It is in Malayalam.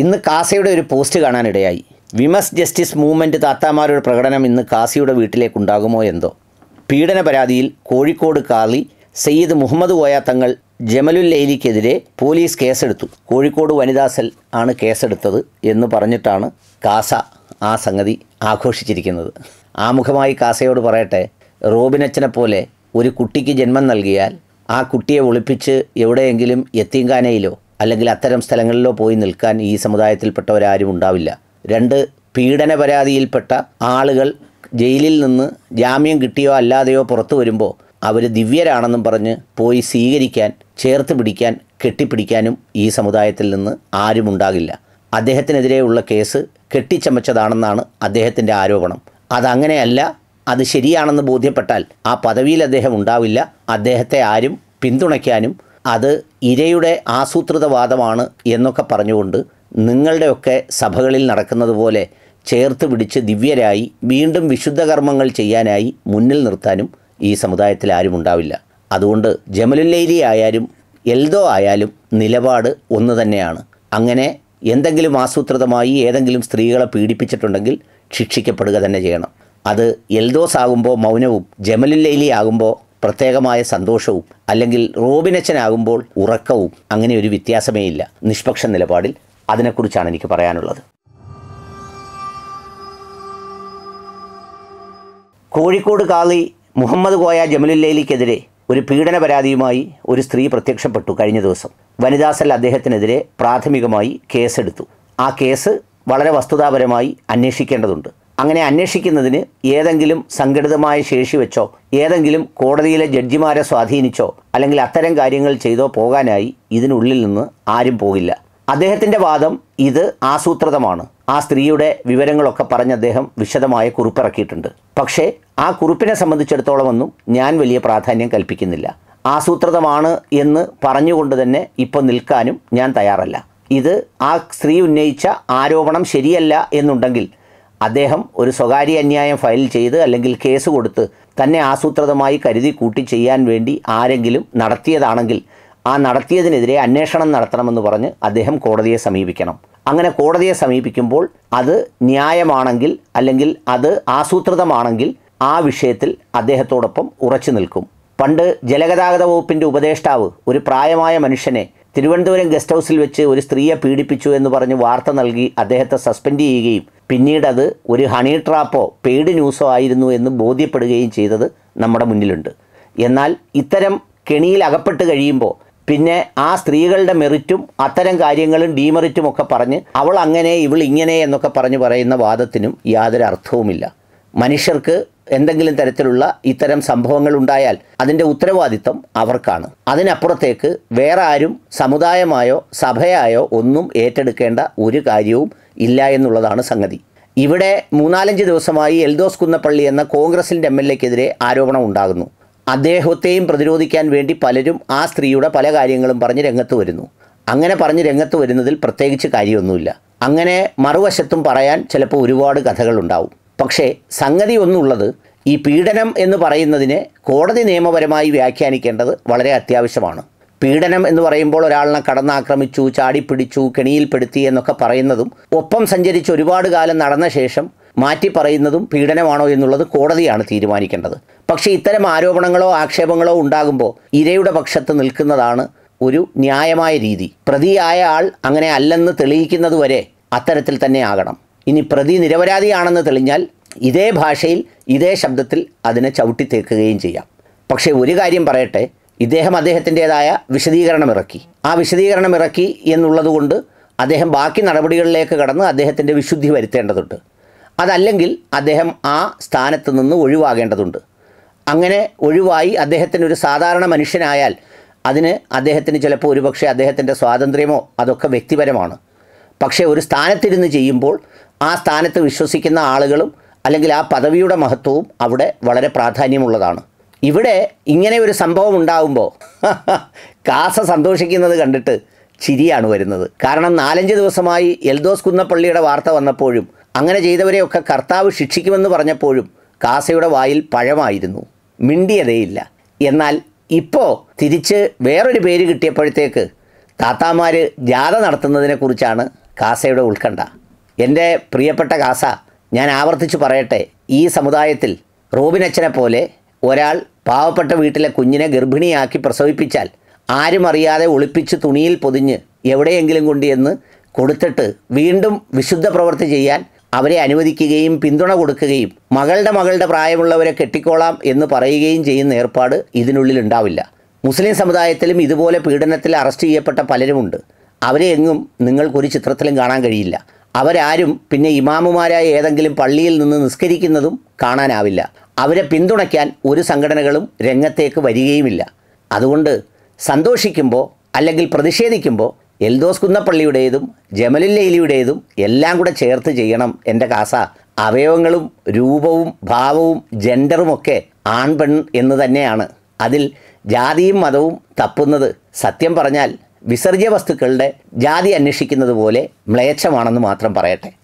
ഇന്ന് കാസയുടെ ഒരു പോസ്റ്റ് കാണാനിടയായി വിമസ് ജസ്റ്റിസ് മൂവ്മെൻറ്റ് താത്താമാരുടെ പ്രകടനം ഇന്ന് കാസിയുടെ വീട്ടിലേക്കുണ്ടാകുമോ എന്തോ പീഡന പരാതിയിൽ കോഴിക്കോട് കാളി സയ്യിദ് മുഹമ്മദ് കോയ തങ്ങൾ ജമലുൽ ലൈലിക്കെതിരെ പോലീസ് കേസെടുത്തു കോഴിക്കോട് വനിതാസൽ ആണ് കേസെടുത്തത് എന്ന് പറഞ്ഞിട്ടാണ് കാസ ആ സംഗതി ആഘോഷിച്ചിരിക്കുന്നത് ആമുഖമായി കാസയോട് പറയട്ടെ റോബിനച്ചനെ പോലെ ഒരു കുട്ടിക്ക് ജന്മം നൽകിയാൽ ആ കുട്ടിയെ ഒളിപ്പിച്ച് എവിടെയെങ്കിലും എത്തിങ്കാനയിലോ അല്ലെങ്കിൽ അത്തരം സ്ഥലങ്ങളിലോ പോയി നിൽക്കാൻ ഈ സമുദായത്തിൽപ്പെട്ടവരാരും ഉണ്ടാവില്ല രണ്ട് പീഡന പരാതിയിൽപ്പെട്ട ആളുകൾ ജയിലിൽ നിന്ന് ജാമ്യം കിട്ടിയോ അല്ലാതെയോ പുറത്തു വരുമ്പോൾ അവർ ദിവ്യരാണെന്നും പറഞ്ഞ് പോയി സ്വീകരിക്കാൻ ചേർത്ത് പിടിക്കാൻ കെട്ടിപ്പിടിക്കാനും ഈ സമുദായത്തിൽ നിന്ന് ആരും ഉണ്ടാകില്ല അദ്ദേഹത്തിനെതിരെയുള്ള കേസ് കെട്ടിച്ചമച്ചതാണെന്നാണ് അദ്ദേഹത്തിൻ്റെ ആരോപണം അതങ്ങനെയല്ല അത് ശരിയാണെന്ന് ബോധ്യപ്പെട്ടാൽ ആ പദവിയിൽ അദ്ദേഹം ഉണ്ടാവില്ല അദ്ദേഹത്തെ ആരും പിന്തുണയ്ക്കാനും അത് ഇരയുടെ ആസൂത്രിതവാദമാണ് എന്നൊക്കെ പറഞ്ഞുകൊണ്ട് നിങ്ങളുടെയൊക്കെ സഭകളിൽ നടക്കുന്നത് പോലെ ചേർത്ത് പിടിച്ച് ദിവ്യരായി വീണ്ടും വിശുദ്ധ കർമ്മങ്ങൾ ചെയ്യാനായി മുന്നിൽ നിർത്താനും ഈ സമുദായത്തിൽ ആരും ഉണ്ടാവില്ല അതുകൊണ്ട് ജമലുല്ലൈലി ആയാലും എൽദോ ആയാലും നിലപാട് ഒന്ന് തന്നെയാണ് അങ്ങനെ എന്തെങ്കിലും ആസൂത്രിതമായി ഏതെങ്കിലും സ്ത്രീകളെ പീഡിപ്പിച്ചിട്ടുണ്ടെങ്കിൽ ശിക്ഷിക്കപ്പെടുക തന്നെ ചെയ്യണം അത് എൽദോസ് ആകുമ്പോൾ മൗനവും ജമലുല്ലൈലി ആകുമ്പോൾ പ്രത്യേകമായ സന്തോഷവും അല്ലെങ്കിൽ റോബിനച്ചനാകുമ്പോൾ ഉറക്കവും അങ്ങനെ ഒരു വ്യത്യാസമേ ഇല്ല നിഷ്പക്ഷ നിലപാടിൽ അതിനെക്കുറിച്ചാണ് എനിക്ക് പറയാനുള്ളത് കോഴിക്കോട് കാളി മുഹമ്മദ് കോയ ജമലുല്ലയിലിക്കെതിരെ ഒരു പീഡന പരാതിയുമായി ഒരു സ്ത്രീ പ്രത്യക്ഷപ്പെട്ടു കഴിഞ്ഞ ദിവസം വനിതാസൽ അദ്ദേഹത്തിനെതിരെ പ്രാഥമികമായി കേസെടുത്തു ആ കേസ് വളരെ വസ്തുതാപരമായി അന്വേഷിക്കേണ്ടതുണ്ട് അങ്ങനെ അന്വേഷിക്കുന്നതിന് ഏതെങ്കിലും സംഘടിതമായ ശേഷി വെച്ചോ ഏതെങ്കിലും കോടതിയിലെ ജഡ്ജിമാരെ സ്വാധീനിച്ചോ അല്ലെങ്കിൽ അത്തരം കാര്യങ്ങൾ ചെയ്തോ പോകാനായി ഇതിനുള്ളിൽ നിന്ന് ആരും പോകില്ല അദ്ദേഹത്തിൻ്റെ വാദം ഇത് ആസൂത്രിതമാണ് ആ സ്ത്രീയുടെ വിവരങ്ങളൊക്കെ പറഞ്ഞ് അദ്ദേഹം വിശദമായ കുറിപ്പിറക്കിയിട്ടുണ്ട് പക്ഷേ ആ കുറിപ്പിനെ സംബന്ധിച്ചിടത്തോളമൊന്നും ഞാൻ വലിയ പ്രാധാന്യം കൽപ്പിക്കുന്നില്ല ആസൂത്രിതമാണ് എന്ന് പറഞ്ഞുകൊണ്ട് തന്നെ ഇപ്പോൾ നിൽക്കാനും ഞാൻ തയ്യാറല്ല ഇത് ആ സ്ത്രീ ഉന്നയിച്ച ആരോപണം ശരിയല്ല എന്നുണ്ടെങ്കിൽ അദ്ദേഹം ഒരു സ്വകാര്യ അന്യായം ഫയൽ ചെയ്ത് അല്ലെങ്കിൽ കേസ് കൊടുത്ത് തന്നെ ആസൂത്രിതമായി കരുതി കൂട്ടി ചെയ്യാൻ വേണ്ടി ആരെങ്കിലും നടത്തിയതാണെങ്കിൽ ആ നടത്തിയതിനെതിരെ അന്വേഷണം നടത്തണമെന്ന് പറഞ്ഞ് അദ്ദേഹം കോടതിയെ സമീപിക്കണം അങ്ങനെ കോടതിയെ സമീപിക്കുമ്പോൾ അത് ന്യായമാണെങ്കിൽ അല്ലെങ്കിൽ അത് ആസൂത്രിതമാണെങ്കിൽ ആ വിഷയത്തിൽ അദ്ദേഹത്തോടൊപ്പം ഉറച്ചു നിൽക്കും പണ്ട് ജലഗതാഗത വകുപ്പിൻ്റെ ഉപദേഷ്ടാവ് ഒരു പ്രായമായ മനുഷ്യനെ തിരുവനന്തപുരം ഗസ്റ്റ് ഹൗസിൽ വെച്ച് ഒരു സ്ത്രീയെ പീഡിപ്പിച്ചു എന്ന് പറഞ്ഞ് വാർത്ത നൽകി അദ്ദേഹത്തെ സസ്പെൻഡ് ചെയ്യുകയും പിന്നീടത് ഒരു ഹണി ട്രാപ്പോ പെയ്ഡ് ന്യൂസോ ആയിരുന്നു എന്ന് ബോധ്യപ്പെടുകയും ചെയ്തത് നമ്മുടെ മുന്നിലുണ്ട് എന്നാൽ ഇത്തരം കെണിയിൽ അകപ്പെട്ട് കഴിയുമ്പോൾ പിന്നെ ആ സ്ത്രീകളുടെ മെറിറ്റും അത്തരം കാര്യങ്ങളും ഡീമെറിറ്റും ഒക്കെ പറഞ്ഞ് അവൾ അങ്ങനെ ഇവൾ ഇങ്ങനെ എന്നൊക്കെ പറഞ്ഞ് പറയുന്ന വാദത്തിനും യാതൊരു അർത്ഥവുമില്ല മനുഷ്യർക്ക് എന്തെങ്കിലും തരത്തിലുള്ള ഇത്തരം സംഭവങ്ങൾ ഉണ്ടായാൽ അതിൻ്റെ ഉത്തരവാദിത്തം അവർക്കാണ് അതിനപ്പുറത്തേക്ക് വേറെ ആരും സമുദായമായോ സഭയായോ ഒന്നും ഏറ്റെടുക്കേണ്ട ഒരു കാര്യവും ഇല്ല എന്നുള്ളതാണ് സംഗതി ഇവിടെ മൂന്നാലഞ്ച് ദിവസമായി എൽദോസ് കുന്നപ്പള്ളി എന്ന കോൺഗ്രസിൻ്റെ എം എൽ എക്കെതിരെ ആരോപണം ഉണ്ടാകുന്നു അദ്ദേഹത്തെയും പ്രതിരോധിക്കാൻ വേണ്ടി പലരും ആ സ്ത്രീയുടെ പല കാര്യങ്ങളും പറഞ്ഞ് രംഗത്ത് വരുന്നു അങ്ങനെ പറഞ്ഞ് രംഗത്ത് വരുന്നതിൽ പ്രത്യേകിച്ച് കാര്യമൊന്നുമില്ല അങ്ങനെ മറുവശത്തും പറയാൻ ചിലപ്പോൾ ഒരുപാട് കഥകളുണ്ടാവും പക്ഷേ സംഗതി ഒന്നുള്ളത് ഈ പീഡനം എന്ന് പറയുന്നതിനെ കോടതി നിയമപരമായി വ്യാഖ്യാനിക്കേണ്ടത് വളരെ അത്യാവശ്യമാണ് പീഡനം എന്ന് പറയുമ്പോൾ ഒരാളിനെ കടന്നാക്രമിച്ചു ചാടിപ്പിടിച്ചു കെണിയിൽപ്പെടുത്തി എന്നൊക്കെ പറയുന്നതും ഒപ്പം സഞ്ചരിച്ച് ഒരുപാട് കാലം നടന്ന ശേഷം മാറ്റി പറയുന്നതും പീഡനമാണോ എന്നുള്ളത് കോടതിയാണ് തീരുമാനിക്കേണ്ടത് പക്ഷേ ഇത്തരം ആരോപണങ്ങളോ ആക്ഷേപങ്ങളോ ഉണ്ടാകുമ്പോൾ ഇരയുടെ പക്ഷത്ത് നിൽക്കുന്നതാണ് ഒരു ന്യായമായ രീതി പ്രതിയായ ആൾ അങ്ങനെ അല്ലെന്ന് തെളിയിക്കുന്നതുവരെ അത്തരത്തിൽ തന്നെ ആകണം ഇനി പ്രതി നിരപരാധിയാണെന്ന് തെളിഞ്ഞാൽ ഇതേ ഭാഷയിൽ ഇതേ ശബ്ദത്തിൽ അതിനെ ചവിട്ടി തേക്കുകയും ചെയ്യാം പക്ഷേ ഒരു കാര്യം പറയട്ടെ ഇദ്ദേഹം അദ്ദേഹത്തിൻ്റെതായ വിശദീകരണം ഇറക്കി ആ വിശദീകരണം ഇറക്കി എന്നുള്ളതുകൊണ്ട് അദ്ദേഹം ബാക്കി നടപടികളിലേക്ക് കടന്ന് അദ്ദേഹത്തിൻ്റെ വിശുദ്ധി വരുത്തേണ്ടതുണ്ട് അതല്ലെങ്കിൽ അദ്ദേഹം ആ സ്ഥാനത്ത് നിന്ന് ഒഴിവാകേണ്ടതുണ്ട് അങ്ങനെ ഒഴിവായി അദ്ദേഹത്തിന് ഒരു സാധാരണ മനുഷ്യനായാൽ അതിന് അദ്ദേഹത്തിന് ചിലപ്പോൾ ഒരുപക്ഷെ അദ്ദേഹത്തിൻ്റെ സ്വാതന്ത്ര്യമോ അതൊക്കെ വ്യക്തിപരമാണ് പക്ഷേ ഒരു സ്ഥാനത്തിരുന്ന് ചെയ്യുമ്പോൾ ആ സ്ഥാനത്ത് വിശ്വസിക്കുന്ന ആളുകളും അല്ലെങ്കിൽ ആ പദവിയുടെ മഹത്വവും അവിടെ വളരെ പ്രാധാന്യമുള്ളതാണ് ഇവിടെ ഇങ്ങനെ ഒരു സംഭവം ഉണ്ടാകുമ്പോൾ കാസ സന്തോഷിക്കുന്നത് കണ്ടിട്ട് ചിരിയാണ് വരുന്നത് കാരണം നാലഞ്ച് ദിവസമായി എൽദോസ് കുന്നപ്പള്ളിയുടെ വാർത്ത വന്നപ്പോഴും അങ്ങനെ ചെയ്തവരെയൊക്കെ കർത്താവ് ശിക്ഷിക്കുമെന്ന് പറഞ്ഞപ്പോഴും കാസയുടെ വായിൽ പഴമായിരുന്നു മിണ്ടിയതേയില്ല എന്നാൽ ഇപ്പോൾ തിരിച്ച് വേറൊരു പേര് കിട്ടിയപ്പോഴത്തേക്ക് താത്താമാർ ജാഥ നടത്തുന്നതിനെക്കുറിച്ചാണ് കാസയുടെ ഉത്കണ്ഠ എൻ്റെ പ്രിയപ്പെട്ട കാസ ഞാൻ ആവർത്തിച്ചു പറയട്ടെ ഈ സമുദായത്തിൽ റോബിനച്ഛനെ പോലെ ഒരാൾ പാവപ്പെട്ട വീട്ടിലെ കുഞ്ഞിനെ ഗർഭിണിയാക്കി പ്രസവിപ്പിച്ചാൽ ആരും അറിയാതെ ഒളിപ്പിച്ച് തുണിയിൽ പൊതിഞ്ഞ് എവിടെയെങ്കിലും എന്ന് കൊടുത്തിട്ട് വീണ്ടും വിശുദ്ധ പ്രവൃത്തി ചെയ്യാൻ അവരെ അനുവദിക്കുകയും പിന്തുണ കൊടുക്കുകയും മകളുടെ മകളുടെ പ്രായമുള്ളവരെ കെട്ടിക്കോളാം എന്ന് പറയുകയും ചെയ്യുന്ന ഏർപ്പാട് ഇതിനുള്ളിൽ ഉണ്ടാവില്ല മുസ്ലിം സമുദായത്തിലും ഇതുപോലെ പീഡനത്തിൽ അറസ്റ്റ് ചെയ്യപ്പെട്ട പലരുമുണ്ട് അവരെ എങ്ങും നിങ്ങൾക്കൊരു ചിത്രത്തിലും കാണാൻ കഴിയില്ല അവരാരും പിന്നെ ഇമാമുമാരായ ഏതെങ്കിലും പള്ളിയിൽ നിന്ന് നിസ്കരിക്കുന്നതും കാണാനാവില്ല അവരെ പിന്തുണയ്ക്കാൻ ഒരു സംഘടനകളും രംഗത്തേക്ക് വരികയുമില്ല അതുകൊണ്ട് സന്തോഷിക്കുമ്പോൾ അല്ലെങ്കിൽ പ്രതിഷേധിക്കുമ്പോൾ എൽദോസ് കുന്നപ്പള്ളിയുടേതും ജമലില്ലയിലിയുടേതും എല്ലാം കൂടെ ചേർത്ത് ചെയ്യണം എൻ്റെ കാസ അവയവങ്ങളും രൂപവും ഭാവവും ഒക്കെ ആൺപെൺ എന്ന് തന്നെയാണ് അതിൽ ജാതിയും മതവും തപ്പുന്നത് സത്യം പറഞ്ഞാൽ വിസർജ്യ വസ്തുക്കളുടെ ജാതി അന്വേഷിക്കുന്നത് പോലെ മ്ലേച്ഛമാണെന്ന് മാത്രം പറയട്ടെ